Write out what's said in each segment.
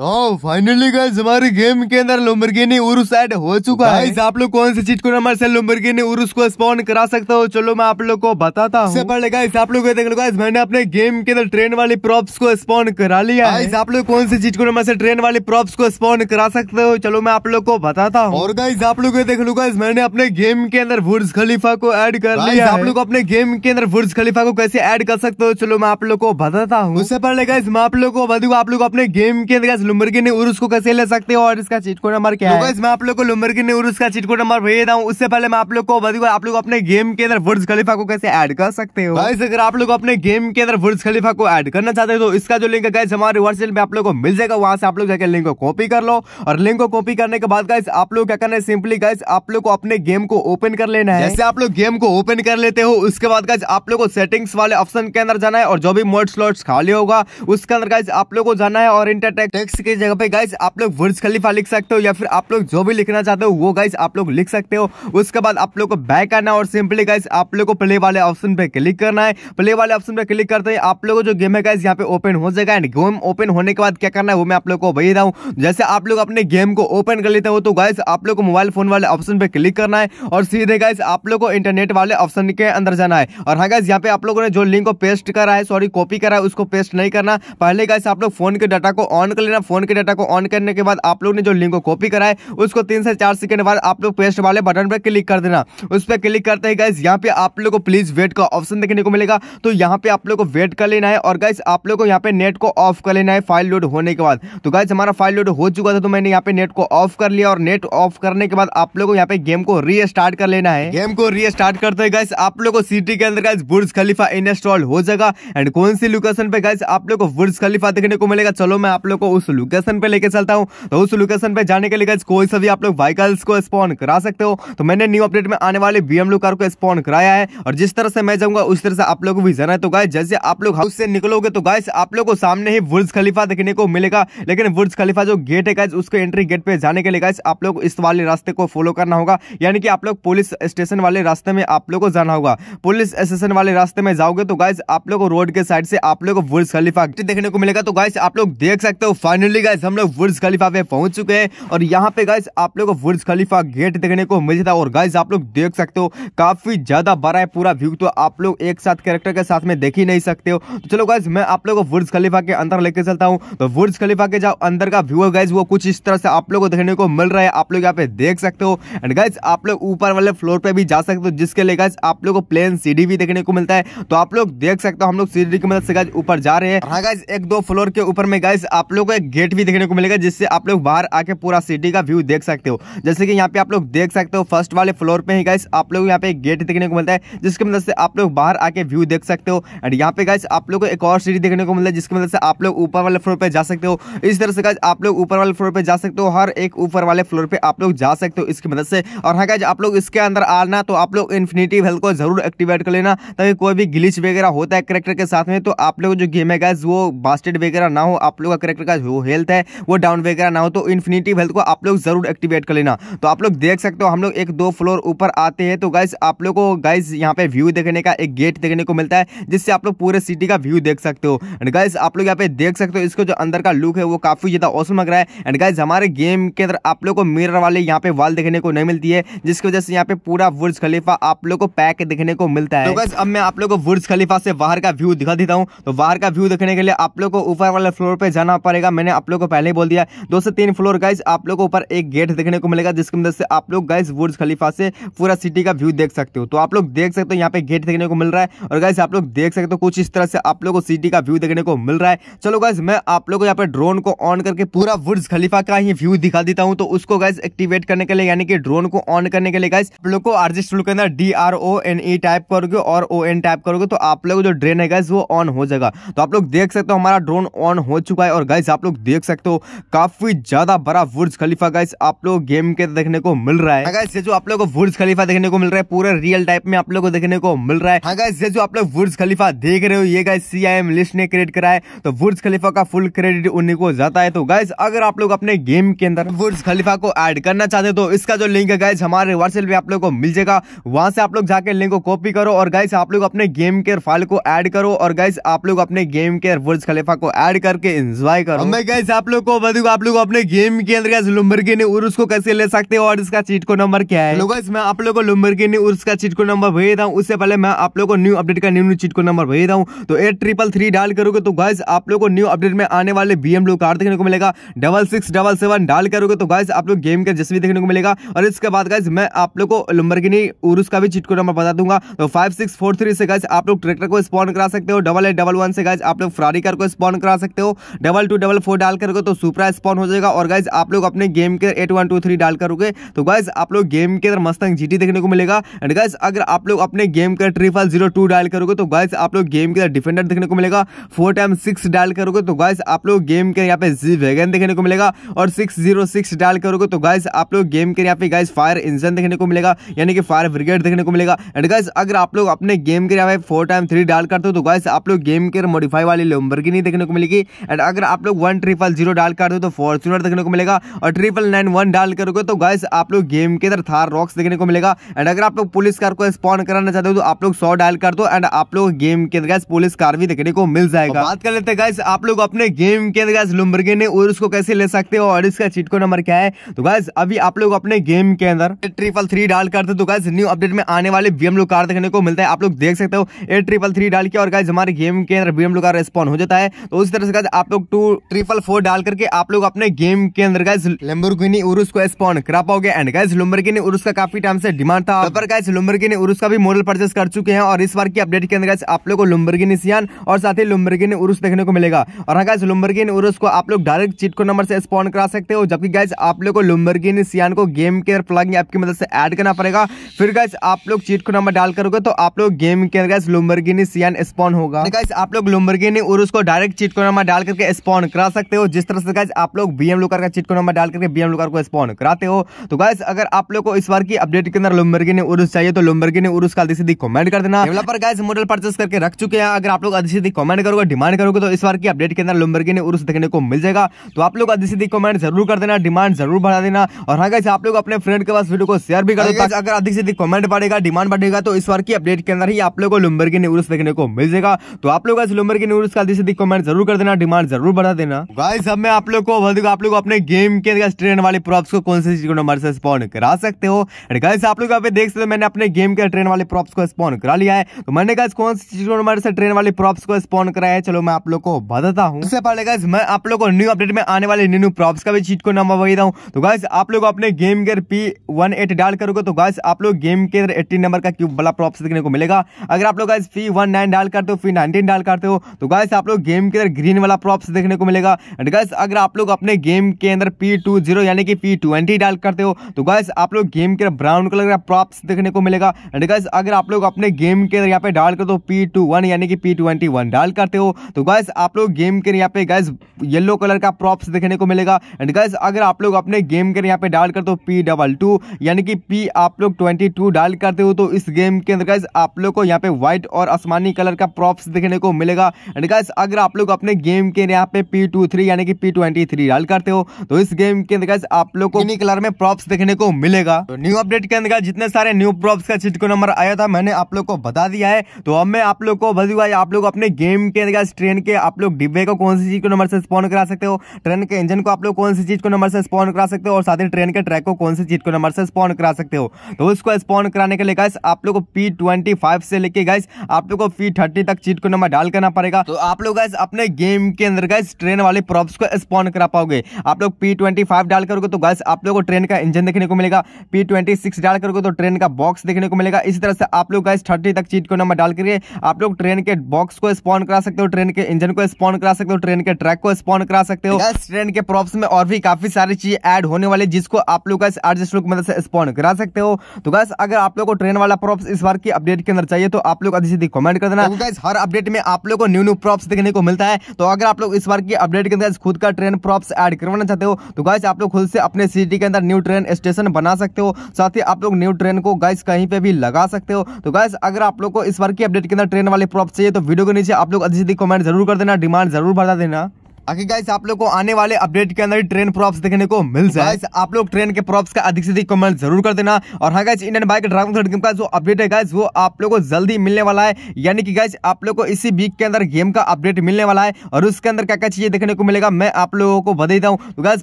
तो finally guys हमारे game के अंदर लुम्बरगिनी उरुस ऐड हो चुका है आप लोग कौन से चीट को नंबर से लुम्बरगिनी उरुस को स्पॉन करा सकते हो चलो मैं आप लोग को बताता हूँ पहले गाइस आप लोग देख लो गाइस मैंने अपने गेम के अंदर ट्रेन वाली प्रॉप्स को स्पॉन करा लिया है आप लोग कौन से चीट को नंबर से ट्रेन वाली प्रॉप्स को स्पॉन करा सकते हो चलो मैं आप लोग को बताता हूँ और गाइस आप लोग देख लो गाइस मैंने अपने गेम के अंदर बुर्ज खलीफा को एड कर लिया आप लोग अपने गेम के अंदर बुर्ज खलीफा को कैसे एड कर सकते हो चलो मैं आप लोग को बताता हूँ उससे पहले गाइस मैं आप लोग को बताऊंगा आप लोग अपने गेम के अंदर लुम्बरगिनी उर्स को कैसे ले सकते हो और इसका चिटकोड नंबर क्या है मैं आप लोग को लुम्बरगिनी उर्स का चिटकोड नंबर भेज रहा हूँ उससे पहले मैं आप लोग को बताऊँ आप लोग अपने गेम के अंदर बुर्ज खलीफा को कैसे ऐड कर सकते हो गाइस अगर आप लोग अपने गेम के अंदर बुर्ज खलीफा को ऐड करना चाहते हो तो इसका जो लिंक है गाइस हमारे व्हाट्सएप में आप लोग को मिल जाएगा वहां से आप लोग जाकर लिंक को कॉपी कर लो और लिंक को कॉपी करने के बाद गाइस आप लोग क्या करना है सिंपली गाइस आप लोग को अपने गेम को ओपन कर लेना है जैसे आप लोग गेम को ओपन कर लेते हो उसके बाद गाइस आप लोग को सेटिंग्स वाले ऑप्शन के अंदर जाना है और जो भी मोड स्लॉट्स खाली होगा उसके अंदर गाइस आप लोग को जाना है और इंटरटेक्स टेक्स्ट की जगह पे गाइस आप लोग बुर्ज खलीफा लिख सकते हो या फिर आप लोग जो भी लिखना चाहते हो वो गाइस आप लोग लिख सकते हो उसके बाद आप लोग को बैक आना और सिंपली गाइस आप लोग को प्ले वाले ऑप्शन पे क्लिक करना है प्ले वाले ऑप्शन पे क्लिक करते हैं आप लोग जो गेम है गाइस यहाँ पे ओपन हो जाएगा एंड गेम ओपन होने के बाद क्या करना है वो मैं आप लोग को वही रहा हूँ जैसे आप लोग अपने गेम को ओपन कर लेते हो तो गाइस आप लोग को मोबाइल फोन वाले ऑप्शन पे क्लिक करना है और सीधे गाइस आप लोग को इंटरनेट वाले ऑप्शन के अंदर जाना है और हाँ गाइस यहाँ पे आप लोगों ने जो लिंक को पेस्ट करा है सॉरी कॉपी करा है उसको पेस्ट नहीं करना पहले गाइस आप लोग फोन के डाटा को ऑन कर लेना ना फोन के डाटा को ऑन करने के बाद आप लोग ने जो लिंक को कॉपी कराए उसको तीन से चार सेकंड बाद आप लोग पेस्ट वाले बटन पर क्लिक कर देना उस पर क्लिक करते ही गाइस यहाँ पे आप लोग को प्लीज वेट का ऑप्शन देखने को मिलेगा तो यहाँ पे आप लोग को वेट कर लेना है और गाइस आप लोग को यहाँ पे नेट को ऑफ कर लेना है फाइल लोड होने के बाद तो गाइस हमारा फाइल लोड हो चुका था तो मैंने यहाँ पे नेट को ऑफ कर लिया और नेट ऑफ करने के बाद आप लोग को यहाँ पे गेम को रीस्टार्ट कर लेना है गेम को रीस्टार्ट करते हैं गाइस आप लोग को सिटी के अंदर गाइस बुर्ज खलीफा इंस्टॉल हो जाएगा एंड कौन सी लोकेशन पे गाइस आप लोग को बुर्ज खलीफा देखने को मिलेगा चलो मैं आप लोग को उस लोकेशन पे लेके चलता हूँ तो उस लोकेशन पे जाने के लिए कोई सभी आप लोग व्हीकल्स को स्पॉन करा सकते हो तो मैंने न्यू अपडेट में आने वाले बी कार को स्पॉन कराया है और जिस तरह से मैं जाऊंगा उस तरह से आप लोग भी जाना है तो गाय जैसे आप लोग हाउस से निकलोगे तो गाय आप लोग को सामने ही बुर्ज खलीफा देखने को मिलेगा लेकिन बुर्ज खलीफा जो गेट है उसके एंट्री गेट पे जाने के लिए गाय आप लोग इस वाले रास्ते को फॉलो करना होगा यानी कि आप लोग पुलिस स्टेशन वाले रास्ते में आप लोग को जाना होगा पुलिस स्टेशन वाले रास्ते में जाओगे तो गाय आप लोग रोड के साइड से आप लोग को बुर्ज खलीफा देखने को मिलेगा तो गाय आप लोग देख सकते हो फाइनली गाइस हम लोग बुर्ज खलीफा पे पहुंच चुके हैं और यहाँ पे गाइस आप लोगों को बुर्ज खलीफा गेट देखने को मिल जाता है और गाइस आप लोग देख सकते हो काफी ज्यादा बड़ा है पूरा व्यू तो आप लोग एक साथ कैरेक्टर के साथ में देख ही नहीं सकते हो तो चलो गाइज मैं आप लोग को बुर्ज खलीफा के अंदर लेके चलता हूँ तो बुर्ज खलीफा के जो अंदर का व्यू है गाइज वो कुछ इस तरह से आप लोग को देखने को मिल रहा है आप लोग यहाँ पे देख सकते हो एंड गाइज आप लोग ऊपर वाले फ्लोर पे भी जा सकते हो जिसके लिए गाइज आप लोग को प्लेन सीढ़ी भी देखने को मिलता है तो आप लोग देख सकते हो हम लोग सीढ़ी की मदद से गाइज ऊपर जा रहे हैं हाँ गाइज एक दो फ्लोर के ऊपर में गाइज आप लोग को एक गेट भी देखने को मिलेगा जिससे आप लोग बाहर आके पूरा सिटी का व्यू देख सकते हो जैसे कि यहाँ पे आप लोग देख सकते हो फर्स्ट वाले फ्लोर पे ही गाइस आप लोग यहाँ पे गेट देखने को मिलता है जिसकी मदद से आप लोग बाहर आके व्यू देख सकते हो एंड यहाँ पे गाइस आप लोग को एक और सीढ़ी देखने को मिलता है जिसकी मदद से आप लोग ऊपर वाले फ्लोर पर जा सकते हो इस तरह से गाइस आप लोग ऊपर वाले फ्लोर पर जा सकते हो हर एक ऊपर वाले फ्लोर पर आप लोग जा सकते हो इसकी मदद से और हाँ गाइज आप लोग इसके अंदर आना तो आप लोग इन्फिनिटी वेल को जरूर एक्टिवेट कर लेना ताकि कोई भी ग्लिच वगैरह होता है करेक्टर के साथ में तो आप लोग जो गेम है गाइज वो बास्टेड वगैरह ना हो आप लोग का करेक्टर का हेल्थ है वो डाउन वगैरह ना हो तो इन्फिनिटी हेल्थ को आप लोग ज़रूर एक्टिवेट कर लेना तो आप लोग देख सकते हो हम लोग एक दो फ्लोर ऊपर आते हैं तो गाइज आप लोग को गाइज यहाँ पे व्यू देखने का एक गेट देखने को मिलता है जिससे आप लोग पूरे सिटी का व्यू देख सकते हो एंड गाइज आप लोग यहाँ पे देख सकते हो इसको जो अंदर का लुक है वो काफ़ी ज़्यादा औसम लग रहा है एंड गाइज हमारे गेम के अंदर आप लोग को मिरर वाले यहाँ पे वाल देखने को नहीं मिलती है जिसकी वजह से यहाँ पे पूरा बुर्ज खलीफा आप लोग को पैक देखने को मिलता है तो गाइज अब मैं आप लोग को बुर्ज खलीफा से बाहर का व्यू दिखा देता हूँ तो बाहर का व्यू देखने के लिए आप लोग को ऊपर वाले फ्लोर पर जाना पड़ेगा मैंने मैंने आप लोग को पहले ही बोल दिया दो से तीन फ्लोर गाइज आप लोग को ऊपर एक गेट देखने को मिलेगा जिसकी मदद से आप लोग गाइज बुर्ज खलीफा से पूरा सिटी का व्यू देख सकते हो तो आप लोग देख सकते हो यहाँ पे गेट देखने को मिल रहा है और गाइस आप लोग देख सकते हो कुछ इस तरह से आप लोग को सिटी का व्यू देखने को मिल रहा है चलो गाइज मैं आप लोग को यहाँ पे ड्रोन को ऑन करके पूरा बुर्ज खलीफा का ही व्यू दिखा देता हूँ तो उसको गाइज एक्टिवेट करने के लिए यानी कि ड्रोन को ऑन करने के लिए गाइस आप लोग को आर्जिस्ट के अंदर D R O N E type करोगे और ओ एन टाइप करोगे तो आप लोग जो ड्रेन है गाइस वो ऑन हो जाएगा तो आप लोग देख सकते हो हमारा ड्रोन ऑन हो चुका है और गाइस आप लोग देख सकते हो काफी ज्यादा बड़ा बुर्ज खलीफा गाइस आप लोग गेम के देखने को मिल रहा है हाँ, ये जो आप लोग को बुर्ज खलीफा देखने को मिल रहा है पूरे रियल टाइप में आप लोग को देखने को मिल रहा है हाँ, ये जो आप लोग बुर्ज खलीफा देख रहे हो ये guys C I M list ने क्रिएट करा है तो बुर्ज खलीफा का फुल क्रेडिट उन्हीं को जाता है तो गाइज अगर आप लोग अपने गेम के अंदर बुर्ज खलीफा को एड करना चाहते तो इसका जो लिंक है गाइज हमारे व्हाट्सएप पे आप लोग को मिल जाएगा वहां से आप लोग जाके लिंक को कॉपी करो और गाइस आप लोग अपने गेम के फाइल को एड करो और गाइस आप लोग अपने गेम के बुर्ज खलीफा को एड करके एंजॉय करो मैं गाइस आप लोग को बता दूंगा आप लोग अपने गेम के अंदर गैस लुम्बरगिनी उर्स को कैसे ले सकते हो और इसका चीट को नंबर क्या है गाइस मैं आप लोग को लुम्बरगिनी उर्स का चीट को नंबर भेज रहा हूँ उससे पहले मैं आप लोग को न्यू अपडेट का न्यू न्यू चीट को नंबर भेज रहा हूँ तो एट ट्रिपल थ्री डाल करोगे तो गाइस आप लोग को न्यू अपडेट में आने वाले बी एम कार देखने को मिलेगा डबल सिक्स डबल सेवन डाल करोगे तो गाइस आप लोग गेम का जिस भी देखने को मिलेगा और इसके बाद गाइस मैं आप लोग को लुम्बरगिनी उर्स का भी चीट को नंबर बता दूंगा तो फाइव सिक्स फोर थ्री से गाइस आप लोग ट्रैक्टर को स्पॉन करा सकते हो डबल एट डबल वन से गाइस आप लोग फ्रारी कार को स्पॉन करा सकते हो डबल टू डबल फोर डाल करोगे तो सुपरा स्पॉन हो जाएगा और गाइज आप लोग अपने गेम के एट वन टू थ्री डाल करोगे तो गाइज आप लोग गेम के अंदर मस्तंग जीटी देखने को मिलेगा एंड गाइज अगर आप लोग अपने गेम के ट्रिपल जीरो टू डायल करोगे तो गाइज आप लोग गेम के अंदर डिफेंडर देखने को मिलेगा फोर टाइम सिक्स डायल करोगे तो गाइज आप लोग गेम के यहाँ पे जी वैगन देखने को मिलेगा और सिक्स जीरो सिक्स डायल करोगे तो गाइज आप लोग गेम के यहाँ पे गाइज फायर इंजन देखने को मिलेगा यानी कि फायर ब्रिगेड देखने को मिलेगा एंड गाइज अगर आप लोग अपने गेम के यहाँ पे फोर टाइम थ्री डायल करते हो तो गाइज आप लोग गेम के मॉडिफाई वाली लम्बरगिनी देखने को मिलेगी एंड अगर आप लोग वन ट्रिपल जीरो डाल कर दो तो फॉर्चुनर देखने को मिलेगा और ट्रिपल नाइन वन डाल करोगे तो गाइस आप लोग गेम के अंदर थार रॉक्स देखने को मिलेगा एंड अगर आप लोग पुलिस कार को स्पॉन कराना चाहते हो तो आप लोग सौ डायल कर दो एंड आप लोग गेम के अंदर गैस पुलिस कार भी देखने को मिल जाएगा तो बात कर लेते हैं गाइस आप लोग अपने गेम के अंदर गैस लुम्बर्गे ने और उसको कैसे ले सकते हो और इसका चिटको नंबर क्या है तो गैस अभी आप लोग अपने गेम के अंदर ट्रिपल थ्री डाल करते तो गैस न्यू अपडेट में आने वाले बी बीएमडब्ल्यू कार देखने को मिलता है आप लोग देख सकते हो ए ट्रिपल थ्री डाल के और गैस हमारे गेम के अंदर बी बीएमडब्ल्यू कार रिस्पॉन्ड हो जाता है तो उस तरह से गैस आप लोग टू ट्रिपल मल्टीपल फोर डाल करके आप लोग अपने गेम के अंदर गाइज लेम्बोर्गिनी उरुस को स्पॉन करा पाओगे एंड गाइज लुम्बरगिनी उरुस का काफी टाइम से डिमांड था पर गाइज लुम्बरगिनी उरुस का भी मॉडल परचेस कर चुके हैं और इस बार की अपडेट के अंदर गाइज आप लोग को लुम्बरगिनी सियान और साथ ही लुम्बरगिनी उरुस देखने को मिलेगा और हाँ गाइज लुम्बरगिनी उरुस को आप लोग डायरेक्ट चिटको नंबर से स्पॉन करा सकते हो जबकि गाइज आप लोग को लुम्बरगिनी सियान को गेम के अंदर प्लग ऐप की मदद से ऐड करना पड़ेगा फिर गाइज आप लोग चीट को नंबर डाल करोगे तो आप लोग गेम के अंदर गाइज लुम्बरगिनी सियान स्पॉन होगा गाइज आप लोग लुम्बरगिनी उरुस को डायरेक्ट चीट को नंबर डाल करके स्पॉन करा सकते हो जिस तरह से गाइज आप लोग बी एम लुकार का चिटको नंबर डाल करके बी एम लुकार को स्पॉन कराते हो तो गाइज अगर आप लोग को इस बार की अपडेट के अंदर लुम्बर्गी ने उर्स चाहिए तो लुम्बर्गी ने उर्स का अधिक सीधी कमेंट कर देना डेवलपर गाइज मॉडल परचेस करके रख चुके हैं अगर आप लोग अधिक सीधी कमेंट करोगे डिमांड करोगे तो इस बार की अपडेट के अंदर लुम्बर्गी ने उर्स देखने को मिल जाएगा तो आप लोग अधिक सीधी कमेंट जरूर कर देना डिमांड जरूर बढ़ा देना और हाँ गाइज आप लोग अपने फ्रेंड के पास वीडियो को शेयर भी करो अगर अधिक से अधिक कमेंट बढ़ेगा डिमांड बढ़ेगा तो इस बार की अपडेट के अंदर ही आप लोग को लुम्बर्गी ने उर्स देखने को मिल जाएगा तो आप लोग आज लुम्बर्गी ने उर्स का अधिक से अधिक कमेंट जरूर कर देना डिमांड जरूर बढ़ा देना गाइस अब मैं आप लोग को बता आप लोग अपने गेम के अंदर ट्रेन वाले प्रॉप्स को कौन से चीज को नंबर से स्पॉन करा सकते हो एंड गाइस आप लोग यहाँ पे देख सकते हो मैंने अपने गेम के ट्रेन वाले प्रॉप्स को स्पॉन करा लिया है तो मैंने गाइस कौन सी चीज को नंबर से ट्रेन वाले प्रॉप्स को स्पॉन कराया है चलो मैं आप लोग को बताता हूँ उससे पहले गाइस मैं आप लोग को न्यू अपडेट में आने वाले न्यू न्यू प्रॉप्स का भी चीज को नंबर बता हूँ तो गाइस आप लोग अपने गेम के पी वन एट डाल करोगे तो गाइस आप लोग गेम के एट्टी नंबर का क्यूब वाला प्रॉप्स देखने को मिलेगा अगर आप लोग गाइस फी वन नाइन डाल करते हो फी नाइनटीन डाल करते हो तो गाइस आप लोग गेम के ग्रीन वाला प्रॉप्स देखने को मिलेगा एंड गैस अगर आप लोग अपने गेम के अंदर पी टू जीरो यानी कि पी ट्वेंटी डाल करते हो तो गैस आप लोग गेम के ब्राउन कलर का प्रॉप्स देखने को मिलेगा एंड गैस अगर आप लोग अपने गेम के अंदर यहाँ पे डाल करते हो पी टू वन यानी कि पी ट्वेंटी वन डाल करते हो तो गैस आप लोग गेम के यहाँ पे गैस येलो कलर का प्रॉप्स देखने को मिलेगा एंड गैस अगर आप लोग अपने गेम के यहाँ पे डाल करते हो पी डबल टू यानी कि पी आप लोग ट्वेंटी टू डाल करते हो तो इस गेम के अंदर गैस आप लोग को यहाँ पे व्हाइट और आसमानी कलर का प्रॉप्स देखने को मिलेगा एंड गैस अगर आप लोग अपने गेम के यहाँ पे पी टू यानी कि पी ट्वेंटी थ्री डाल करते हो तो इस गेम के अंदर आप लोग को इन्हीं कलर में प्रॉप्स देखने को मिलेगा तो न्यू अपडेट के अंदर जितने सारे न्यू प्रॉप्स का चिटको नंबर आया था मैंने आप लोग को बता दिया है तो अब मैं आप लोग को बता आप लोग अपने गेम के अंदर ट्रेन के आप लोग डिब्बे को कौन सी चीज को नंबर से स्पॉन करा सकते हो ट्रेन के इंजन को आप लोग कौन सी चीज को नंबर से स्पॉन करा सकते हो और साथ ही ट्रेन के ट्रैक को कौन सी चीज को नंबर से स्पॉन करा सकते हो तो उसको स्पॉन कराने के लिए गाइस आप लोग को पी ट्वेंटी फाइव से लेके गाइस आप लोग को पी थर्टी तक चीट को नंबर डाल करना पड़ेगा तो आप लोग गाइस अपने गेम के अंदर गाइस ट्रेन वाले वाले प्रॉप्स को स्पॉन करा पाओगे आप लोग पी ट्वेंटी फाइव डाल करोगे तो गैस आप लोग को ट्रेन का इंजन देखने को मिलेगा पी ट्वेंटी सिक्स डाल करोगे तो ट्रेन का बॉक्स देखने को मिलेगा इसी तरह से आप लोग गैस थर्टी तक चीट को नंबर डाल करिए आप लोग ट्रेन के बॉक्स को स्पॉन करा सकते हो ट्रेन के इंजन को स्पॉन करा सकते हो ट्रेन के ट्रैक को स्पॉन करा सकते हो गैस ट्रेन के प्रॉप्स में और भी काफी सारी चीज एड होने वाले जिसको आप लोग गैस आर्जेस्ट की मदद से स्पॉन करा सकते हो तो गैस अगर आप लोग को ट्रेन वाला प्रॉप्स इस बार की अपडेट के अंदर चाहिए तो आप लोग अधिक कमेंट कर देना तो हर अपडेट में आप लोग को न्यू न्यू प्रॉप्स देखने को मिलता है तो अगर आप लोग इस बार की अपडेट अपडेट के अंदर खुद का ट्रेन प्रॉप्स ऐड करवाना चाहते हो तो गाइस आप लोग खुद से अपने सिटी के अंदर न्यू ट्रेन स्टेशन बना सकते हो साथ ही आप लोग न्यू ट्रेन को गाइस कहीं पे भी लगा सकते हो तो गाइस अगर आप लोग को इस बार की अपडेट के अंदर ट्रेन वाले प्रॉप्स चाहिए तो वीडियो के नीचे आप लोग अधिक कमेंट जरूर कर देना डिमांड जरूर बढ़ा देना गाइस आप लोग को आने वाले अपडेट के अंदर ट्रेन प्रॉप्स देखने को मिल जाए गाइस आप लोग ट्रेन के प्रॉप्स का अधिक से अधिक कमेंट जरूर कर देना और हाँ guys Indian bike dragon third game का जो अपडेट है गाइस वो आप लोग को जल्दी मिलने वाला है यानी कि गाइस आप लोग को इसी वीक के अंदर गेम का अपडेट मिलने वाला है और उसके अंदर क्या क्या चीजें देखने को मिलेगा मैं आप लोगों को बता देता हूँ तो गाइस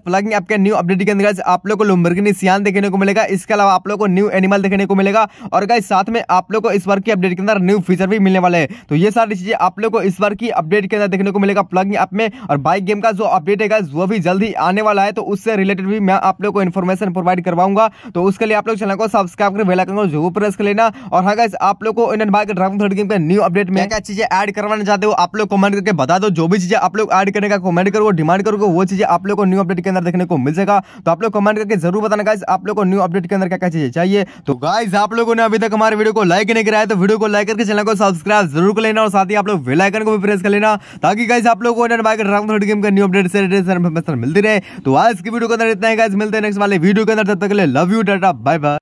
प्लगिंग आपके न्यू अपडेट के अंदर गाइस आप लोग को लुम्बर्गिनी सियान देखने को मिलेगा इसके अलावा आप लोग को न्यू एनिमल देखने को मिलेगा और गाइस साथ में आप लोग को इस बार की अपडेट के अंदर न्यू फीचर भी मिलने वाला है तो ये सारी चीजें आप लोग को इस बार की अपडेट के अंदर देखने को मिलेगा प्लगिंग ऐप में और बाइक गेम का जो अपडेट है वो भी जल्दी आने वाला है तो उससे रिलेटेड भी मैं आप लोग को इन्फॉर्मेशन प्रोवाइड करवाऊंगा तो उसके लिए आप लोग चैनल को सब्सक्राइब कर बेलाइकन को जरूर प्रेस कर लेना और हाँ गाइस आप लोग को Indian bike driving third game का न्यू अपडेट में क्या चीजें ऐड करवाना चाहते हो आप लोग कमेंट करके बता दो जो भी चीजें आप लोग ऐड करने का कमेंट करो डिमांड करोगे वो चीजें आप लोग को न्यू अपडेट के अंदर देखने को मिल जाएगा तो आप लोग कमेंट करके जरूर बताना गाइस आप लोग को न्यू अपडेट के अंदर क्या क्या चीजें चाहिए तो गाइज आप लोगों ने अभी तक हमारे वीडियो को लाइक नहीं कराया तो वीडियो को लाइक करके चैनल को सब्सक्राइब जरूर कर लेना और साथ ही आप लोग बेलाइकन को भी प्रेस कर लेना ताकि गाइज आप लोग को Indian bike driving third cricket game का न्यू अपडेट से रिलेटेड मिलती रहे तो आज की वीडियो के अंदर इतना ही मिलते हैं नेक्स्ट वाले वीडियो के अंदर तब तक के लिए love you tata bye bye